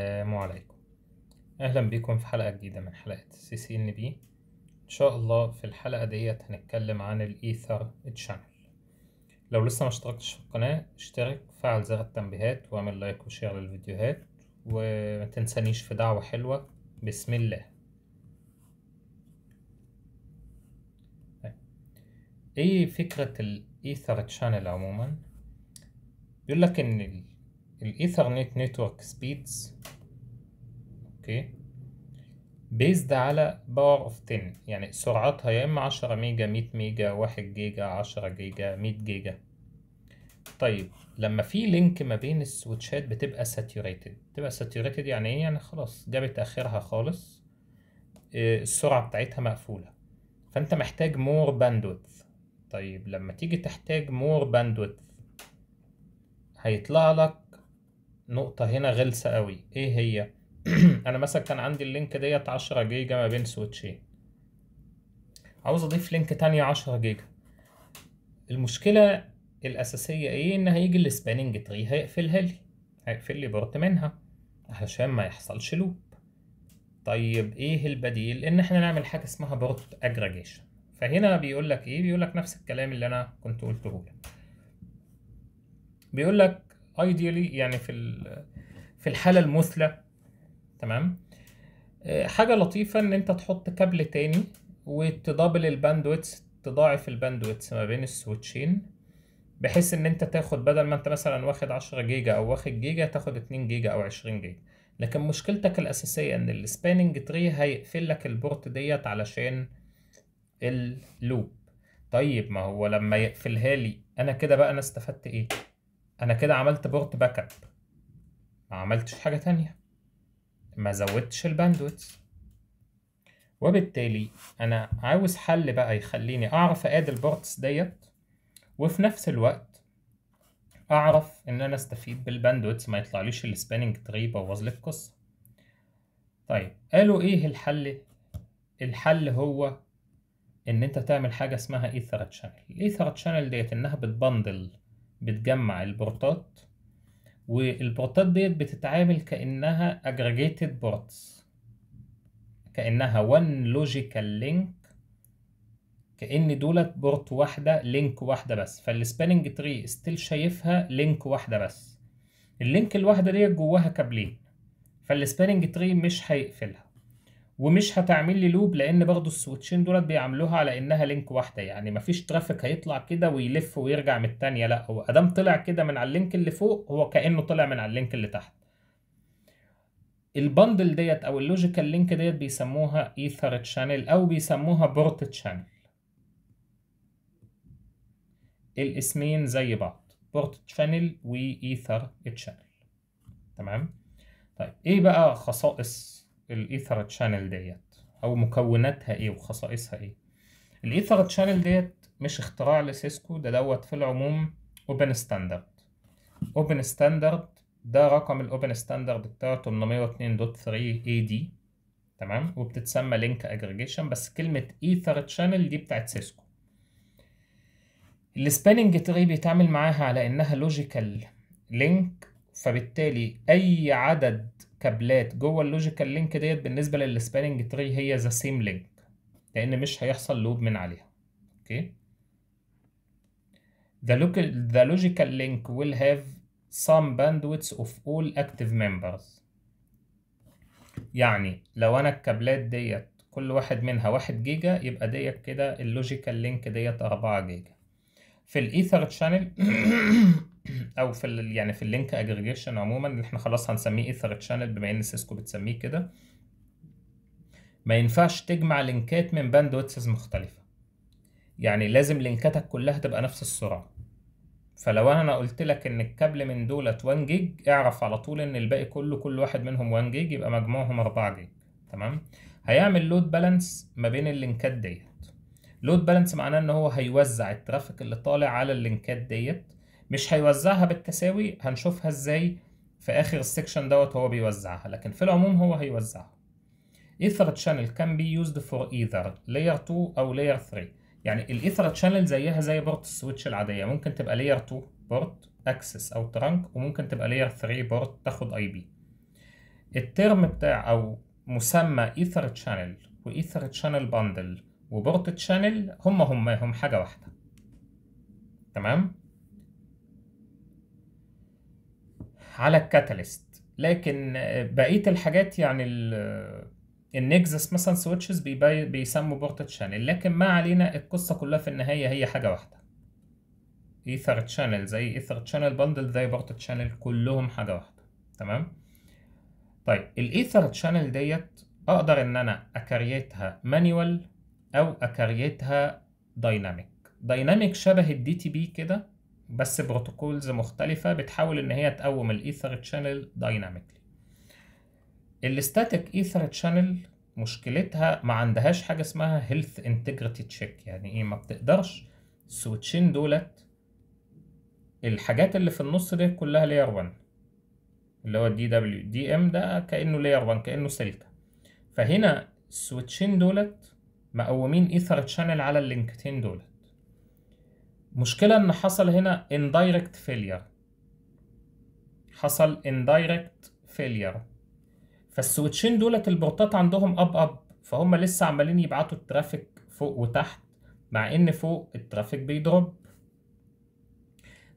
السلام آه، عليكم اهلا بكم في حلقه جديده من حلقات سي سي ان بي ان شاء الله في الحلقه ديت هنتكلم عن الايثر تشانل لو لسه ما اشتركتش في القناه اشترك فعل زر التنبيهات واعمل لايك وشير للفيديوهات وما تنسانيش في دعوه حلوه بسم الله طيب. ايه فكره الايثر تشانل عموما بيقول لك ان الايثرنت نتورك سبيدز اوكي بيزد على باور اوف 10 يعني سرعتها يا اما 10 ميجا 100 ميجا 1 جيجا 10 جيجا 100 جيجا طيب لما في لينك ما بين السويتشات بتبقى ساتوريتد بتبقى ساتوريتد يعني ايه يعني خلاص جابت اخرها خالص آه، السرعه بتاعتها مقفوله فانت محتاج مور باندويث طيب لما تيجي تحتاج مور باندويث هيطلع لك نقطة هنا غلسة قوي ايه هي انا مثلا كان عندي اللينك ديت 10 جيجا ما بين سويتشين عاوز اضيف لينك تانية 10 جيجا المشكلة الاساسية ايه ان هيجي السبانينج تري هيقفلها لي هيقفل لي بورت منها علشان ما يحصلش لوب طيب ايه البديل ان احنا نعمل حاجة اسمها بورت اجريجيشن فهنا بيقول لك ايه بيقول لك نفس الكلام اللي انا كنت قلته لك بيقول لك ايديالي يعني في في الحاله المثلى تمام آه، حاجه لطيفه ان انت تحط كابل تاني وتدبل الباندويتس تضاعف الباندويتس ما بين السويتشين بحيث ان انت تاخد بدل ما انت مثلا واخد 10 جيجا او واخد جيجا تاخد 2 جيجا او 20 جيجا لكن مشكلتك الاساسيه ان السباننج تري هيقفل لك البورت ديت علشان اللوب طيب ما هو لما يقفلها لي انا كده بقى انا استفدت ايه انا كده عملت بورت باك اب ما عملتش حاجه تانية ما زودتش الباندويت وبالتالي انا عاوز حل بقى يخليني اعرف اقاد البورتس ديت وفي نفس الوقت اعرف ان انا استفيد بالباندويتس ما يطلعليش السبيننج تري بوظ لي القصه طيب قالوا ايه الحل الحل هو ان انت تعمل حاجه اسمها ايثر تشانل الايثر تشانل ديت انها بتبندل بتجمع البورتات والبورتات ديت بتتعامل كأنها aggregated ports كأنها one logical link كأن دولت بورت واحدة لينك واحدة بس فالسبانينج تري ستيل شايفها لينك واحدة بس اللينك الواحدة ديت جواها كابلين فالسبانينج تري مش هيقفلها ومش هتعمل لي لوب لان برضو السويتشين دولت بيعملوها على انها لينك واحده يعني مفيش ترافيك هيطلع كده ويلف ويرجع من الثانيه لا هو ادام طلع كده من على اللينك اللي فوق هو كانه طلع من على اللينك اللي تحت البندل ديت او اللوجيكال لينك ديت بيسموها ايثر تشانل او بيسموها بورت تشانل الاسمين زي بعض بورت تشانل وايثر تشانل تمام طيب ايه بقى خصائص الايثر تشانل ديت او مكوناتها ايه وخصائصها ايه الايثر تشانل ديت مش اختراع لسيسكو ده دوت في العموم اوبن ستاندرد اوبن ستاندرد ده رقم الاوبن ستاندرد بتاعه 802.3 اي دي تمام وبتتسمى لينك اجريجيشن بس كلمه ايثر تشانل دي بتاعت سيسكو السباننج تري بيتعامل معاها على انها لوجيكال لينك فبالتالي اي عدد كابلات جوه اللوجيكال لينك ديت بالنسبه للسبانينج تري هي ذا سيم لينك لان مش هيحصل لوب من عليها اوكي ذا local ذا لوجيكال لينك ويل هاف سام bandwidth اوف اول active ممبرز يعني لو انا الكابلات ديت كل واحد منها واحد جيجا يبقى ديت كده اللوجيكال لينك ديت أربعة جيجا في الايثر شانل او في يعني في اللينك اجريجيشن عموما اللي احنا خلاص هنسميه ايثر شانل بما ان سيسكو بتسميه كده ما ينفعش تجمع لينكات من باندويتسز مختلفه يعني لازم لينكاتك كلها تبقى نفس السرعه فلو انا قلت لك ان الكابل من دولت 1 جيج اعرف على طول ان الباقي كله كل واحد منهم 1 جيج يبقى مجموعهم 4 جيج تمام هيعمل لود بالانس ما بين اللينكات ديت لود بالانس معناه ان هو هيوزع الترافيك اللي طالع على اللينكات ديت مش هيوزعها بالتساوي هنشوفها ازاي في اخر السكشن دوت هو بيوزعها لكن في العموم هو هيوزعها ايثر شانل كان بي يوزد فور ايذر لاير 2 او لاير 3 يعني الايثر شانل زيها زي بورت السويتش العاديه ممكن تبقى لاير 2 بورت اكسس او ترانك وممكن تبقى لاير 3 بورت تاخد اي بي الترم بتاع او مسمى ايثر تشانل وايثر تشانل باندل وبورت تشانل هم هم هم حاجه واحده تمام على الكاتاليست لكن بقيه الحاجات يعني النكزس مثلا سويتشز بيسموا بورت تشانل لكن ما علينا القصه كلها في النهايه هي حاجه واحده ايثر تشانل زي ايثر تشانل بندل زي بورت تشانل كلهم حاجه واحده تمام طيب الايثر تشانل ديت اقدر ان انا اكريتها مانيوال او اكريتها دايناميك دايناميك شبه الدي تي بي كده بس بروتوكولز مختلفة بتحاول إن هي تقوم الإيثر تشانل دايناميكلي الستاتيك إيثر تشانل مشكلتها ما عندهاش حاجة اسمها هيلث انتجريتي تشيك يعني إيه ما بتقدرش السويتشين دولت الحاجات اللي في النص دي كلها لاير 1 اللي هو الدي دبليو دي ام ده كأنه لاير 1 كأنه سلكة فهنا السويتشين دولت مقومين ايثر تشانل على اللينكتين دولت مشكلة ان حصل هنا indirect failure حصل indirect failure فالسويتشين دولت البورتات عندهم اب اب فهم لسه عمالين يبعتوا الترافيك فوق وتحت مع ان فوق الترافيك بيضرب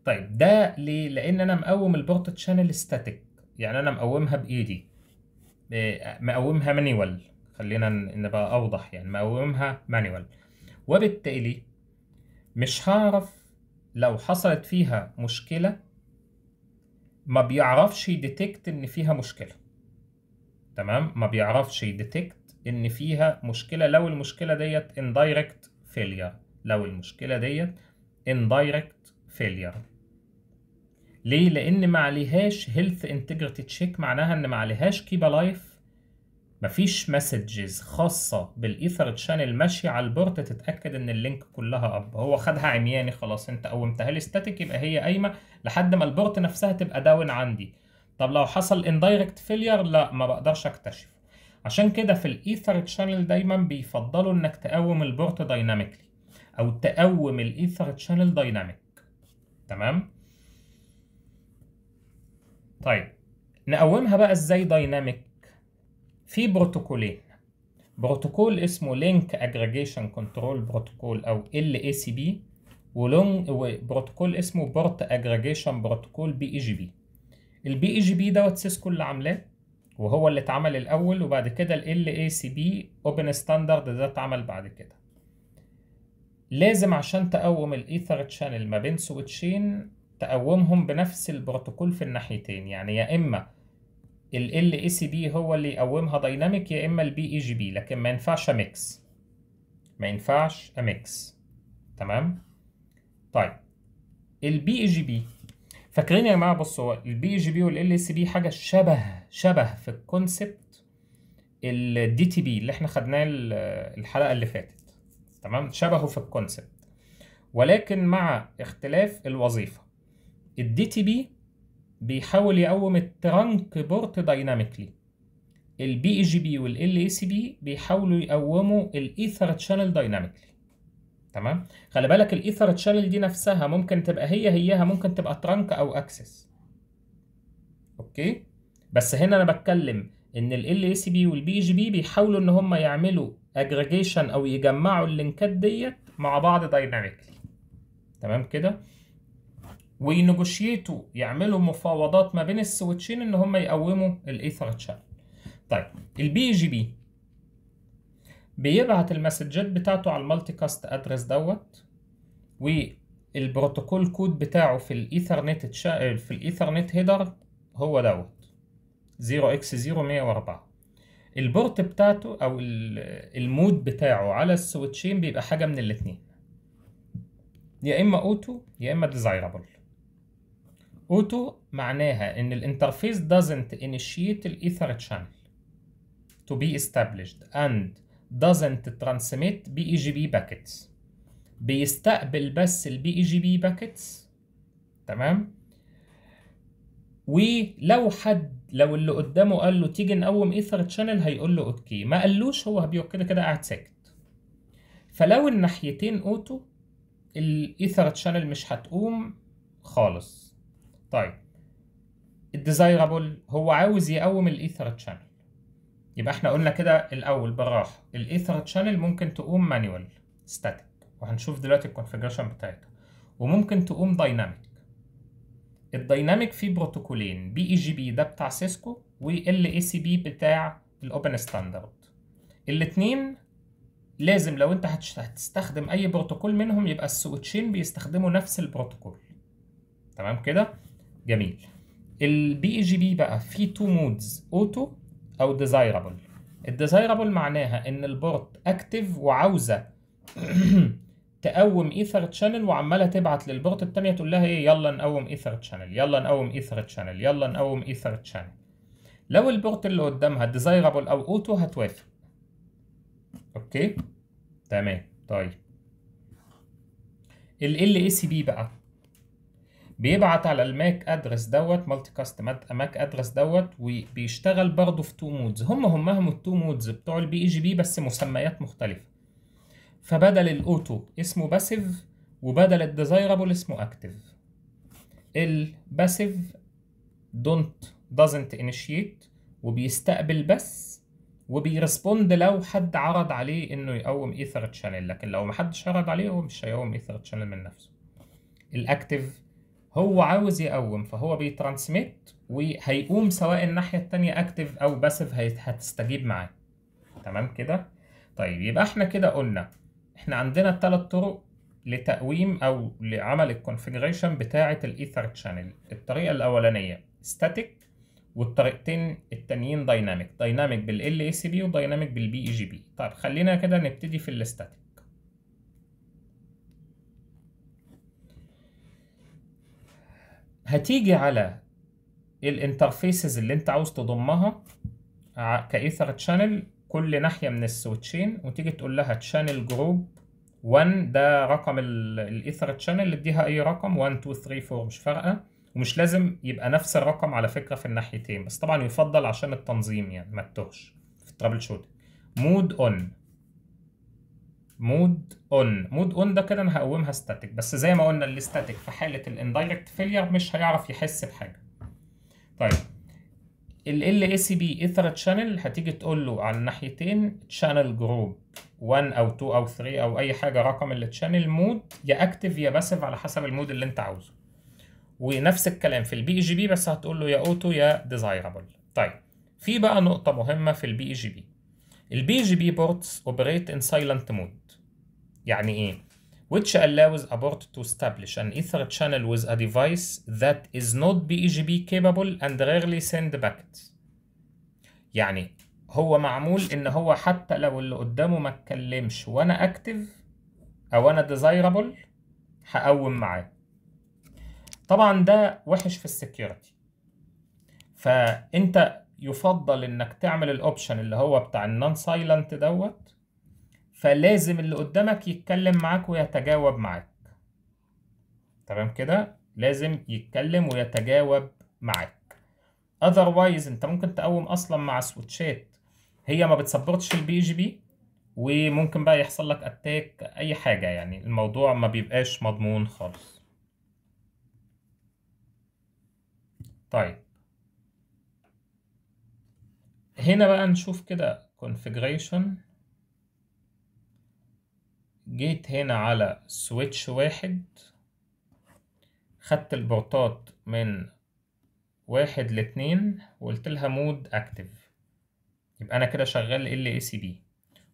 طيب ده ليه لان انا مقوم البورت تشانل ستاتيك يعني انا مقومها بايدي آه، مقومها مانيوال خلينا نبقى اوضح يعني مقومها مانيوال وبالتالي مش هعرف لو حصلت فيها مشكلة ما بيعرفش يديتكت إن فيها مشكلة تمام ما بيعرفش يديتكت إن فيها مشكلة لو المشكلة ديت indirect failure لو المشكلة ديت indirect failure ليه؟ لأن ما عليهاش health integrity check معناها إن ما عليهاش keep alive مفيش مسجز خاصة بالإيثر تشانل ماشية على البورت تتأكد إن اللينك كلها أب هو خدها عمياني خلاص أنت قومتها لي ستاتيك يبقى هي قايمة لحد ما البورت نفسها تبقى داون عندي طب لو حصل اندايركت فيلير لا ما بقدرش أكتشف عشان كده في الإيثر تشانل دايما بيفضلوا إنك تقوم البورت دايناميكلي أو تقوم الإيثر تشانل دايناميك تمام طيب نقومها بقى ازاي دايناميك في بروتوكولين بروتوكول اسمه لينك اجريجيشن كنترول بروتوكول او ال اي سي بي ولونج وبروتوكول اسمه بورت اجريجيشن بروتوكول بي اي جي بي البي اي جي بي دوت سيسكو اللي عاملاه وهو اللي اتعمل الاول وبعد كده ال اي سي بي اوبن ستاندرد ده اتعمل بعد كده لازم عشان تقوم الايثر تشانل ما بين سويتشين تقومهم بنفس البروتوكول في الناحيتين يعني يا اما ال ال بي هو اللي يقومها دايناميك يا اما البي اي جي بي لكن ما ينفعش اميكس ما ينفعش اميكس تمام طيب البي اي جي بي فاكرين يا جماعه بصوا البي اي جي بي والال اس بي حاجه شبه شبه في الكونسبت الدي تي بي اللي احنا خدناه الحلقه اللي فاتت تمام شبهه في الكونسبت ولكن مع اختلاف الوظيفه الدي تي بي بيحاول يقوم الترانك بورت دايناميكلي البي اي جي بي والال اي سي بي بيحاولوا يقوموا الايثر تشانل دايناميكلي تمام خلي بالك الايثر تشانل دي نفسها ممكن تبقى هي هيها ممكن تبقى ترانك او اكسس اوكي بس هنا انا بتكلم ان ال اي سي بي والبي جي بي بيحاولوا ان هم يعملوا اجريجيشن او يجمعوا اللينكات ديت مع بعض دايناميكلي تمام كده وينجوشيتوا يعملوا مفاوضات ما بين السويتشين ان هم يقوموا الايثر تشانل طيب البي جي بي بيبعت المسجات بتاعته على المالتي كاست ادرس دوت والبروتوكول كود بتاعه في الايثرنت تشا... في الايثرنت هيدر هو دوت 0x0104 البورت بتاعته او المود بتاعه على السويتشين بيبقى حاجه من الاثنين يا اما اوتو يا اما ديزايرابل اوتو معناها ان الانترفيس doesn't initiate الايثر channel to be established and doesn't transmit بي اي جي بي بيستقبل بس البي اي جي بي تمام ولو حد لو اللي قدامه قال له تيجي نقوم ايثر شانل هيقول له اوكي ما قالوش هو بيقعد كده كده قاعد ساكت فلو الناحيتين اوتو الايثر شانل مش هتقوم خالص طيب الديزايرابل هو عاوز يقوم الايثر تشانل يبقى احنا قلنا كده الاول بالراحه الايثر تشانل ممكن تقوم مانيوال ستاتيك وهنشوف دلوقتي الكونفيجريشن بتاعتها وممكن تقوم دايناميك الدايناميك فيه بروتوكولين بي اي جي بي ده بتاع سيسكو وال اي سي بي بتاع الاوبن ستاندرد الاتنين لازم لو انت هتستخدم اي بروتوكول منهم يبقى السويتشين بيستخدموا نفس البروتوكول تمام كده جميل البي اي جي بي بقى فيه تو مودز اوتو او ديزايرابل الديزايرابل معناها ان البورت اكتف وعاوزه تقوم ايثر تشانل وعماله تبعت للبورت الثانيه تقول لها ايه يلا نقوم ايثر تشانل يلا نقوم ايثر تشانل يلا نقوم ايثر تشانل لو البورت اللي قدامها ديزايرابل او اوتو هتوافق اوكي تمام طيب ال ال اي سي بي بقى بيبعت على الماك ادرس دوت مالتي كاست ماك ادرس دوت وبيشتغل برضه في تو مودز هم همهم التو مودز بتوع البي اي جي بي بس مسميات مختلفه فبدل الاوتو اسمه باسيف وبدل الديزايرابل اسمه اكتف الباسيف دونت دازنت انيشيت وبيستقبل بس وبيرسبوند لو حد عرض عليه انه يقوم ايثر تشانل لكن لو محدش عرض عليه هو مش هيقوم ايثر تشانل من نفسه الاكتف هو عاوز يقوم فهو بيترانسميت وهيقوم سواء الناحية التانية اكتف او باسف هتستجيب معاه تمام كده طيب يبقى احنا كده قلنا احنا عندنا تلات طرق لتقويم او لعمل الكونفيجريشن بتاعة الايثر تشانل الطريقة الاولانية ستاتيك والطريقتين التانيين دايناميك دايناميك بالـ سي بي ودايناميك بالبي اي جي بي طيب خلينا كده نبتدي في الاستاتيك هتيجي على الانترفيسز اللي انت عاوز تضمها كايثر تشانل كل ناحيه من السويتشين وتيجي تقول لها تشانل جروب 1 ده رقم الايثر تشانل اديها اي رقم 1 2 3 4 مش فارقه ومش لازم يبقى نفس الرقم على فكره في الناحيتين بس طبعا يفضل عشان التنظيم يعني ما تتوهش في الترابل شوت مود اون مود اون مود اون ده كده انا هقومها ستاتيك بس زي ما قلنا الاستاتيك في حاله الاندايركت فيلير مش هيعرف يحس بحاجه طيب ال ال اي سي بي ايثر تشانل هتيجي تقول له على الناحيتين شانل جروب 1 او 2 او 3 او اي حاجه رقم التشانل مود يا اكتف يا باسيف على حسب المود اللي انت عاوزه ونفس الكلام في البي جي بي بس هتقول له يا اوتو يا ديزايرابل طيب في بقى نقطه مهمه في البي جي بي البي جي بي بورتس اوبريت ان سايلنت مود يعني ايه which allows a port to establish an ether channel with a device that is not PEGP capable and rarely send packets يعني هو معمول ان هو حتى لو اللي قدامه ما اتكلمش وانا اكتف او انا ديزايرابل هقوم معاه طبعا ده وحش في السكيورتي فانت يفضل انك تعمل الاوبشن اللي هو بتاع النون سايلنت دوت فلازم اللي قدامك يتكلم معاك ويتجاوب معاك تمام كده لازم يتكلم ويتجاوب معاك اذروايز انت ممكن تقوم اصلا مع سويتشات هي ما بتسبورتش البي جي بي وممكن بقى يحصل لك اتاك اي حاجه يعني الموضوع ما بيبقاش مضمون خالص طيب هنا بقى نشوف كده configuration جيت هنا على سويتش واحد خدت البورتات من واحد لاتنين وقلت لها مود اكتف يبقى انا كده شغال ال اي سي بي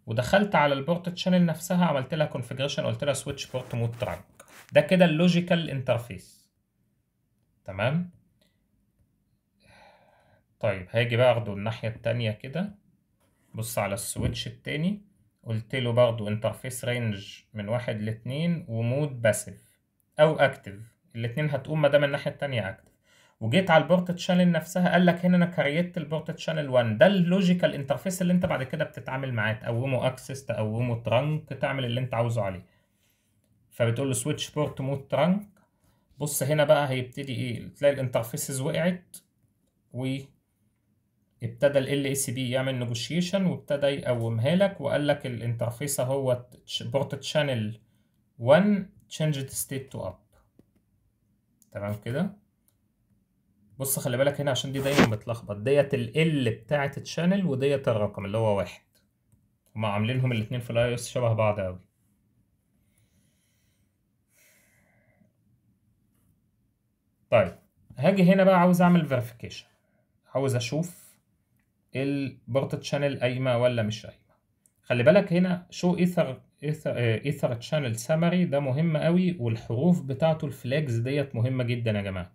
ودخلت على البورت تشانل نفسها عملت لها كونفيجريشن قلت لها سويتش بورت مود ترانك ده كده اللوجيكال انترفيس تمام طيب هاجي بقى اخده الناحيه التانيه كده بص على السويتش التاني قلت له برضو انترفيس رينج من واحد لاتنين ومود باسيف او اكتف الاتنين هتقوم مدام الناحية التانية اكتف وجيت على البورت تشانل نفسها قال لك هنا انا كريت البورت تشانل 1 ده اللوجيكال انترفيس اللي انت بعد كده بتتعامل معاه تقومه اكسس تقومه ترانك تعمل اللي انت عاوزه عليه فبتقول له سويتش بورت مود ترانك بص هنا بقى هيبتدي ايه تلاقي الانترفيسز وقعت و ابتدى ال اس بي يعمل نيجوشيشن وابتدى يقومها لك وقال لك الانترفيس هو بورت تشانل 1 changed state to up تمام كده بص خلي بالك هنا عشان دي دايما بتلخبط ديت ال بتاعه الشانل وديت الرقم اللي هو واحد هما عاملينهم الاتنين في الاي شبه بعض قوي طيب هاجي هنا بقى عاوز اعمل فيريفيكيشن عاوز اشوف البورت تشانل قايمه ولا مش قايمه خلي بالك هنا شو ايثر ايثر تشانل سامري ده مهم قوي والحروف بتاعته الفلاجز ديت مهمه جدا يا جماعه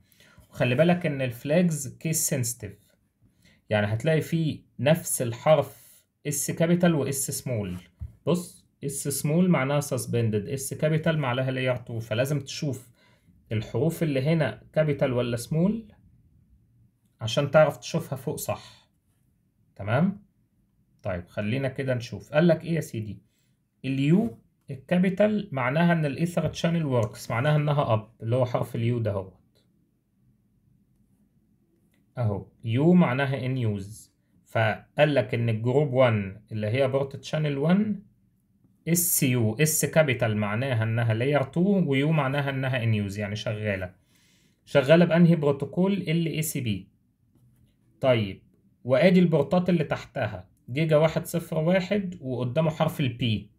وخلي بالك ان الفلاجز كيس سنسيتيف يعني هتلاقي فيه نفس الحرف اس كابيتال واس سمول بص اس سمول معناها سسبندد اس كابيتال معناها اللي 2 فلازم تشوف الحروف اللي هنا كابيتال ولا سمول عشان تعرف تشوفها فوق صح تمام طيب خلينا كده نشوف قال لك ايه يا سيدي اليو الكابيتال معناها ان الايثر تشانل وركس معناها انها اب اللي هو حرف اليو ده هو اهو يو معناها ان يوز فقال لك ان الجروب 1 اللي هي بورت تشانل 1 اس يو اس كابيتال معناها انها لاير 2 ويو معناها انها ان يوز يعني شغاله شغاله بانهي بروتوكول ال اي سي بي طيب وادي البورتات اللي تحتها جيجا واحد صفر واحد وقدامه حرف البي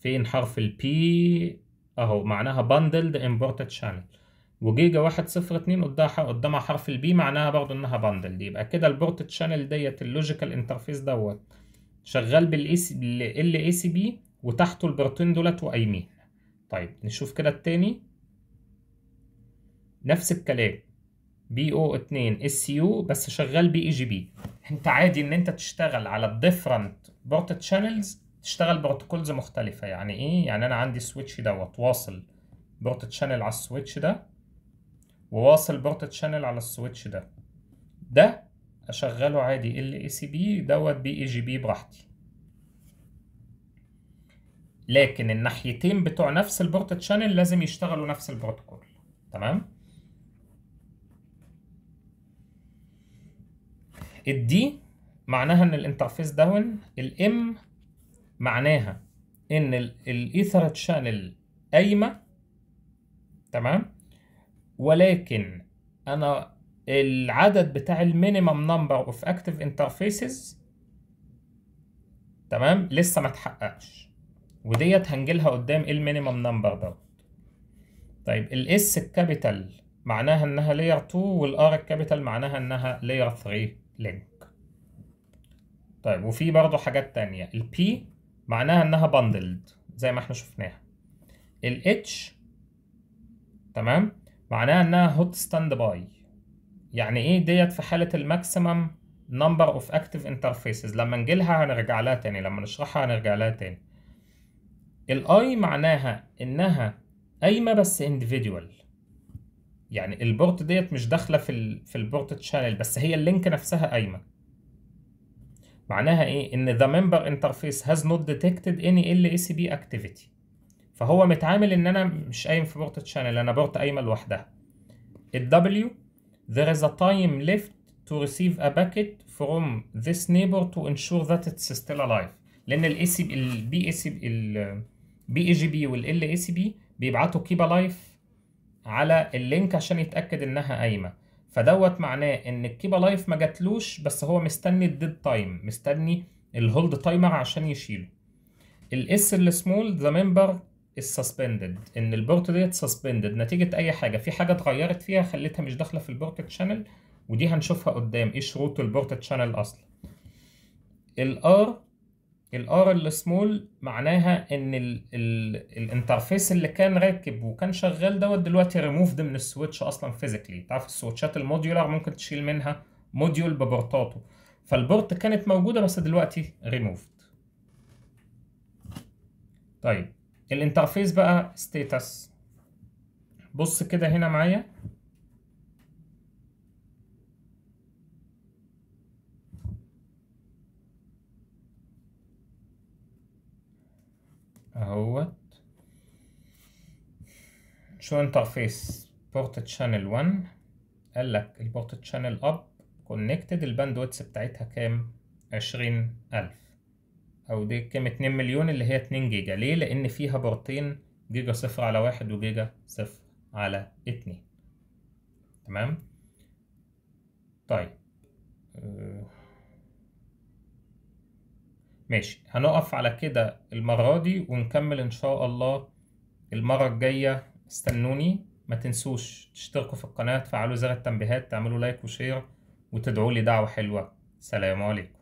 فين حرف البي اهو معناها bundled imported channel وجيجا واحد صفر اتنين قدامها قدامها حرف البي معناها برضو انها bundled يبقى كده البورت شانل ديت اللوجيكال انترفيس دوت شغال بالاي سي ال اي سي بي وتحته البورتين دولت وقايمين طيب نشوف كده التاني نفس الكلام بي او 2 اس يو بس شغال بي اي جي بي انت عادي ان انت تشتغل على الديفرنت بورت تشانلز تشتغل بروتوكولز مختلفه يعني ايه يعني انا عندي السويتش دوت واصل بورت تشانل على السويتش ده وواصل بورت تشانل على السويتش ده ده اشغله عادي ال اي سي بي دوت بي اي جي بي براحتي لكن الناحيتين بتوع نفس البورت تشانل لازم يشتغلوا نفس البروتوكول تمام الدي معناها ان الانترفيس داون الام معناها ان الايثرت شانل قايمه تمام ولكن انا العدد بتاع المينيمم نمبر اوف اكتف انترفيسز تمام لسه ما اتحققش وديت هنجيلها قدام ايه المينيمم نمبر دوت طيب الاس الكابيتال معناها انها لير 2 والار الكابيتال معناها انها لير 3 لينك طيب وفي برضو حاجات تانية ال P معناها انها bundled زي ما احنا شفناها ال H تمام معناها انها هوت ستاند باي يعني ايه ديت في حالة الماكسيمم نمبر اوف اكتف انترفيسز لما نجيلها هنرجع لها تاني لما نشرحها هنرجع لها تاني الاي معناها انها قايمة بس individual يعني البورت ديت مش داخله في الـ في البورت تشانل بس هي اللينك نفسها قايمه معناها ايه ان the member interface has not detected any LACP activity فهو متعامل ان انا مش قايم في بورت تشانل انا بورت قايمه لوحدها الW there is a time left to receive a packet from this neighbor to ensure that it's still alive لان الاي سي بي البي اي سي بي البي اي جي بي والال اي سي بي بيبعتوا كيبا لايف على اللينك عشان يتاكد انها قايمه فدوت معناه ان الكيبا لايف ما جاتلوش بس هو مستني الديد تايم مستني الهولد تايمر عشان يشيله الاس السمول ذا ممبر السسبندد ان البورت ديت سسبندد نتيجه اي حاجه في حاجه اتغيرت فيها خليتها مش داخله في البورت تشانل ودي هنشوفها قدام ايه شروط البورت تشانل اصلا الار الار السمول معناها ان الـ الـ الانترفيس اللي كان راكب وكان شغال دوت دلوقتي ريموفد من السويتش اصلا فيزيكلي تعرف السويتشات الموديولار ممكن تشيل منها موديول ببورتاته فالبورت كانت موجوده بس دلوقتي ريموفد طيب الانترفيس بقى ستيتس بص كده هنا معايا اهوت شو انترفيس بورت شانل 1 قال لك البورت شانل اب كونكتد الباندويتس بتاعتها كام عشرين ألف أو دي كام اتنين مليون اللي هي اتنين جيجا ليه لأن فيها بورتين جيجا صفر على واحد وجيجا صفر على اتنين تمام طيب آه، ماشي هنقف على كده المرة دي ونكمل إن شاء الله المرة الجاية استنوني ما تنسوش تشتركوا في القناة تفعلوا زر التنبيهات تعملوا لايك وشير وتدعوا لي دعوة حلوة سلام عليكم